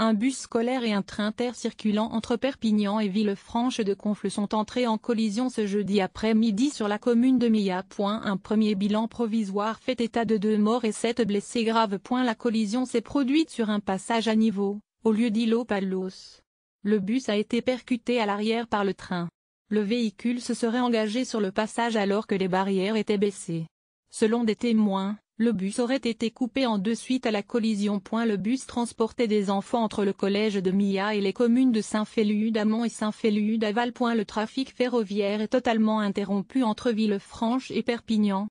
Un bus scolaire et un train terre circulant entre Perpignan et Villefranche de Conflent sont entrés en collision ce jeudi après-midi sur la commune de Mia. Un premier bilan provisoire fait état de deux morts et sept blessés graves. La collision s'est produite sur un passage à niveau, au lieu d'Ilo Palos. Le bus a été percuté à l'arrière par le train. Le véhicule se serait engagé sur le passage alors que les barrières étaient baissées. Selon des témoins, le bus aurait été coupé en deux suite à la collision. Le bus transportait des enfants entre le collège de Mia et les communes de saint félu damont et saint félu daval Le trafic ferroviaire est totalement interrompu entre Villefranche et Perpignan,